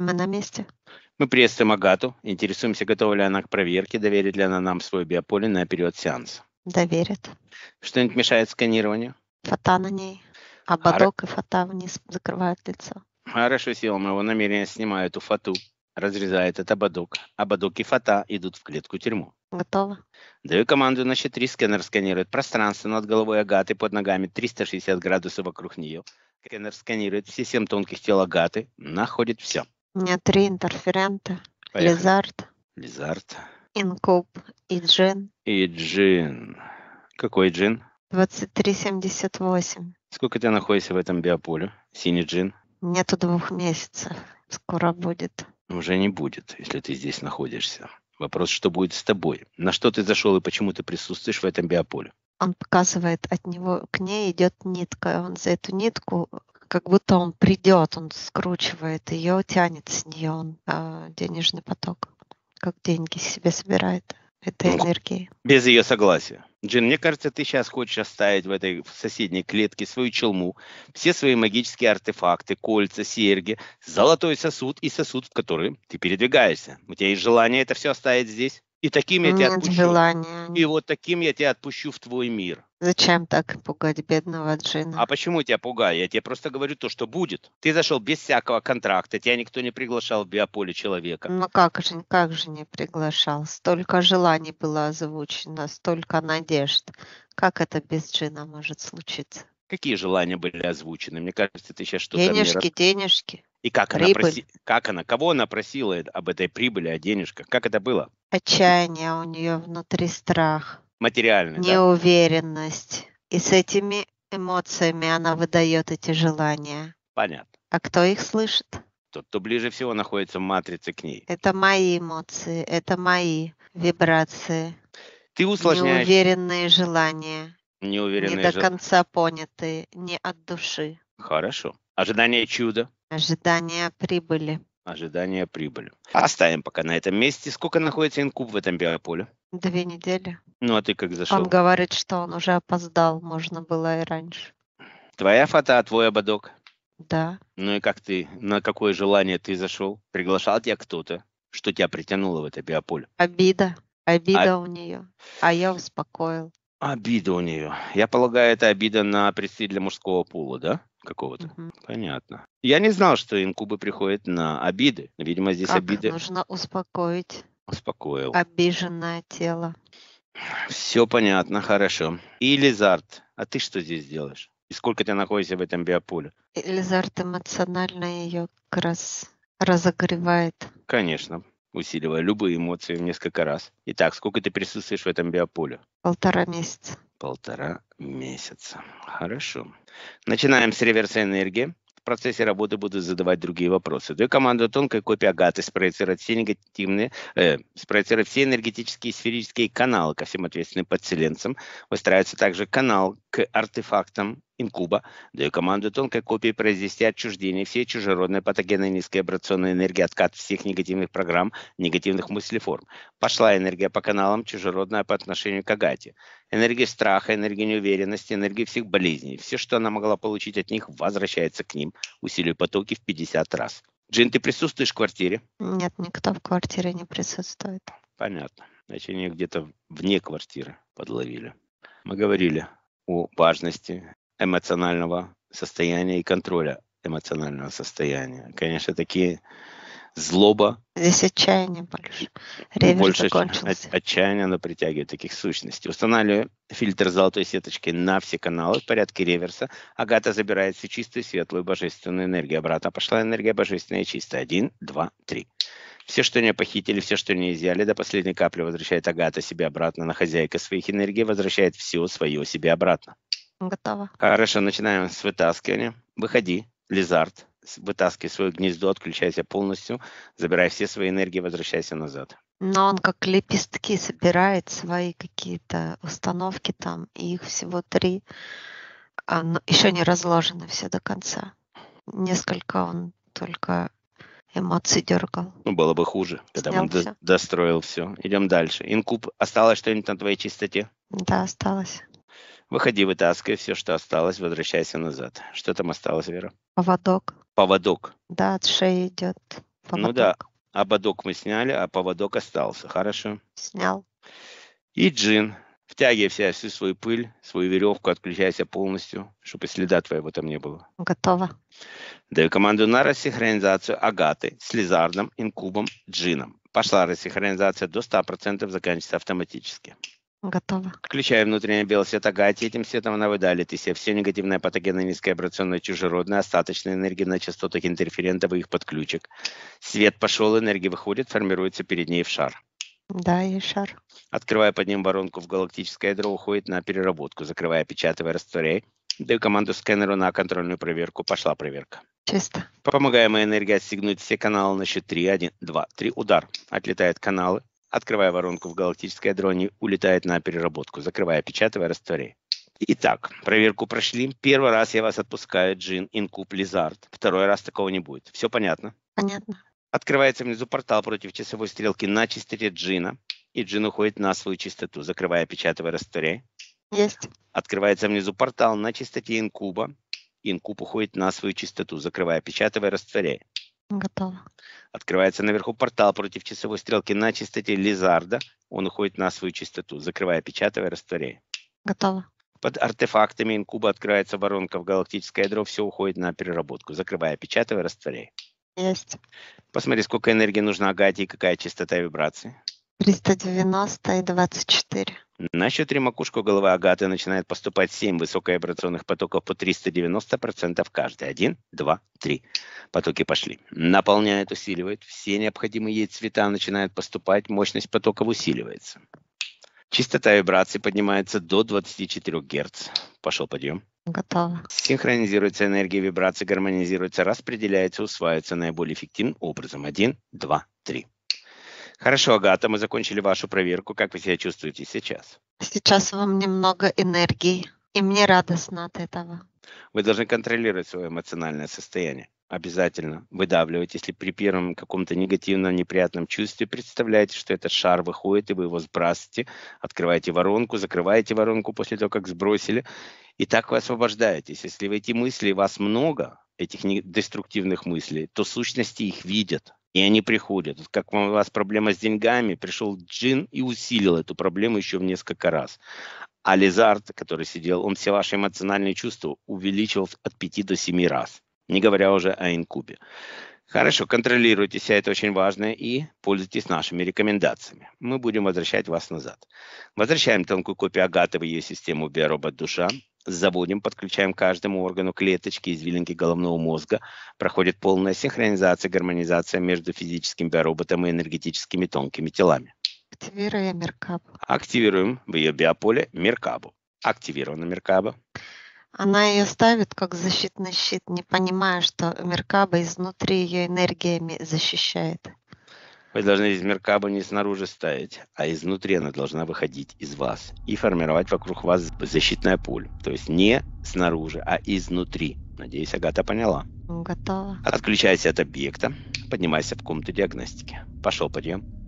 Мы на месте. Мы приветствуем Агату, интересуемся, готова ли она к проверке, доверит ли она нам свой биополе на период сеанса. Доверит. Что-нибудь мешает сканированию? Фата на ней. А ободок Хор... и фата вниз закрывают лицо. Хорошо, сила моего намерения снимаю эту фату, разрезает этот ободок. Ободок и фата идут в клетку-тюрьму. Готово. Даю команду на счет три, Сканер сканирует пространство над головой Агаты, под ногами 360 градусов вокруг нее. Сканер сканирует все семь тонких тел Агаты, находит все меня три интерферента. Поехали. Лизард. Лизард. Инкуб и Джин. И Джин. Какой Джин? 2378. Сколько ты находишься в этом биополе? Синий Джин? Нету двух месяцев. Скоро будет. Уже не будет, если ты здесь находишься. Вопрос, что будет с тобой? На что ты зашел и почему ты присутствуешь в этом биополе? Он показывает от него, к ней идет нитка. Он за эту нитку как будто он придет, он скручивает ее, тянет с нее он, э, денежный поток, как деньги себе собирает этой ну, энергии. Без ее согласия. Джин, мне кажется, ты сейчас хочешь оставить в этой соседней клетке свою челму, все свои магические артефакты, кольца, серьги, золотой сосуд и сосуд, в который ты передвигаешься. У тебя есть желание это все оставить здесь? И таким я тебя отпущу. желания. И вот таким я тебя отпущу в твой мир. Зачем так пугать бедного Джина? А почему тебя пугаю? Я тебе просто говорю то, что будет. Ты зашел без всякого контракта, тебя никто не приглашал в биополе человека. Ну как же, как же не приглашал? Столько желаний было озвучено, столько надежд. Как это без Джина может случиться? Какие желания были озвучены? Мне кажется, ты сейчас что-то... Денежки, мне... денежки. И как она, проси... как она, кого она просила об этой прибыли, о денежках? Как это было? Отчаяние у нее внутри, страх материальный. Неуверенность. Да? И с этими эмоциями она выдает эти желания. Понятно. А кто их слышит? Тот, кто ближе всего находится в матрице к ней. Это мои эмоции, это мои вибрации. Ты усложняешь. Неуверенные желания. Неуверенные Не до жел... конца понятые, не от души. Хорошо. Ожидание чуда. Ожидание прибыли ожидания прибыли. А оставим пока на этом месте. Сколько находится инкуб в этом биополе? Две недели. Ну, а ты как зашел? Он говорит, что он уже опоздал, можно было и раньше. Твоя фото, а твой ободок? Да. Ну и как ты, на какое желание ты зашел? Приглашал тебя кто-то? Что тебя притянуло в это биополе? Обида. Обида а... у нее. А я успокоил. Обида у нее. Я полагаю, это обида на представителя мужского пола, да? какого-то. Угу. Понятно. Я не знал, что инкубы приходят на обиды. Видимо, здесь как обиды... нужно успокоить? Успокоил. Обиженное тело. Все понятно, хорошо. И а ты что здесь делаешь? И сколько ты находишься в этом биополе? Лизард эмоционально ее как раз разогревает. Конечно, усиливая любые эмоции в несколько раз. Итак, сколько ты присутствуешь в этом биополе? Полтора месяца. Полтора месяца. Хорошо. Начинаем с реверса энергии. В процессе работы буду задавать другие вопросы. Даю команду тонкой копии агаты спроецировать все, негативные, э, спроецировать все энергетические и сферические каналы ко всем ответственным подселенцам. Выстраивается также канал к артефактам Инкуба. Даю команду тонкой копии произвести отчуждение всей чужеродной патогенной низкой вибрационной энергии, откат всех негативных программ, негативных мыслеформ. Пошла энергия по каналам, чужеродная по отношению к Агате. Энергия страха, энергия неуверенности, энергия всех болезней. Все, что она могла получить от них, возвращается к ним, усилив потоки в 50 раз. Джин, ты присутствуешь в квартире? Нет, никто в квартире не присутствует. Понятно. Значит, они где-то вне квартиры подловили. Мы говорили о важности эмоционального состояния и контроля эмоционального состояния. Конечно, такие злоба. Здесь отчаяние больше. Ревер больше закончился. От, отчаяние оно притягивает таких сущностей. Устанавливаю фильтр золотой сеточки на все каналы в порядке реверса. Агата забирает всю чистую, светлую, божественную энергию. Обратно пошла энергия божественная и чистая. Один, два, три. Все, что не похитили, все, что не изъяли, до последней капли возвращает Агата себе обратно на хозяйка своих энергий, возвращает все свое себе обратно. Готово. Хорошо, начинаем с вытаскивания. Выходи, лизард. Вытаскивай свое гнездо, отключайся полностью, забирай все свои энергии, возвращайся назад. Но он как лепестки собирает свои какие-то установки там, и их всего три. еще не разложено все до конца. Несколько он только эмоций дергал. Ну, было бы хуже, когда Снял он все. достроил все. Идем дальше. Инкуб, осталось что-нибудь на твоей чистоте? Да, осталось. Выходи, вытаскивай все, что осталось, возвращайся назад. Что там осталось, Вера? Поводок. Поводок. Да, от шеи идет. Поводок. Ну да, ободок мы сняли, а поводок остался. Хорошо? Снял. И джин. Втягивай вся всю свою пыль, свою веревку, отключайся полностью, чтобы следа твоего там не было. Готово. Даю команду на рассинхронизацию Агаты с Лизардом, Инкубом, Джином. Пошла рассинхронизация до 100%, заканчивается автоматически. Готово. Включая внутренний белый свет этим светом она выдалит из себя все негативное патогенное низкое вибрационное чужеродное, остаточные энергии на частотах интерферентов и их подключек. Свет пошел, энергия выходит, формируется перед ней в шар. Да, и шар. Открывая под ним воронку в галактическое ядро, уходит на переработку. Закрывая, печатывая, растворяя, даю команду скэнеру на контрольную проверку. Пошла проверка. Чисто. Помогаемая энергия отстегнуть все каналы на счет 3, 1, 2, 3. Удар. Отлетают каналы открывая воронку в галактической дроне, улетает на переработку, закрывая, печатая, растворяя. Итак, проверку прошли. Первый раз я вас отпускаю, Джин, Инкуб, Лизард. Второй раз такого не будет. Все понятно? Понятно. Открывается внизу портал против часовой стрелки на чистоте Джина. И Джин уходит на свою чистоту, закрывая, печатая, растворяя. Есть. Открывается внизу портал на чистоте Инкуба. Инкуб уходит на свою чистоту, закрывая, печатая, растворяя. Готово. Открывается наверху портал против часовой стрелки на частоте Лизарда. Он уходит на свою частоту, закрывая, печатывая, растворяя. Готово. Под артефактами инкуба открывается воронка в галактическое ядро, все уходит на переработку, закрывая, печатывая, растворяя. Есть. Посмотри, сколько энергии нужно Агате и какая частота вибрации. 390 и 24. На счет 3 макушку головы Агаты начинает поступать 7 высоковибрационных потоков по 390% каждый. 1, 2, 3. Потоки пошли. Наполняет, усиливает. Все необходимые ей цвета начинают поступать. Мощность потоков усиливается. Частота вибрации поднимается до 24 Гц. Пошел подъем. Готово. Синхронизируется энергия вибрации, гармонизируется, распределяется, усваивается наиболее эффективным образом. 1, 2, 3. Хорошо, Агата, мы закончили вашу проверку. Как вы себя чувствуете сейчас? Сейчас вам немного энергии, и мне радостно от этого. Вы должны контролировать свое эмоциональное состояние. Обязательно выдавливать, если при первом каком-то негативном, неприятном чувстве представляете, что этот шар выходит, и вы его сбрасываете, открываете воронку, закрываете воронку после того, как сбросили, и так вы освобождаетесь. Если в эти мысли вас много, этих деструктивных мыслей, то сущности их видят, и они приходят. Как у вас проблема с деньгами, пришел джин и усилил эту проблему еще в несколько раз. А Лизард, который сидел, он все ваши эмоциональные чувства увеличил от 5 до 7 раз, не говоря уже о инкубе. Хорошо, контролируйте себя, это очень важно, и пользуйтесь нашими рекомендациями. Мы будем возвращать вас назад. Возвращаем тонкую копию Агаты в ее систему биоробот душа заводим, подключаем каждому органу клеточки из извилинки головного мозга. Проходит полная синхронизация, гармонизация между физическим биороботом и энергетическими тонкими телами. Активируя Меркабу. Активируем в ее биополе Меркабу. Активирована Меркаба. Она ее ставит как защитный щит, не понимая, что Меркаба изнутри ее энергиями защищает. Вы должны из меркаба не снаружи ставить, а изнутри она должна выходить из вас и формировать вокруг вас защитное пуль. То есть не снаружи, а изнутри. Надеюсь, Агата поняла. Готово. Отключайся от объекта, поднимайся в комнату диагностики. Пошел подъем.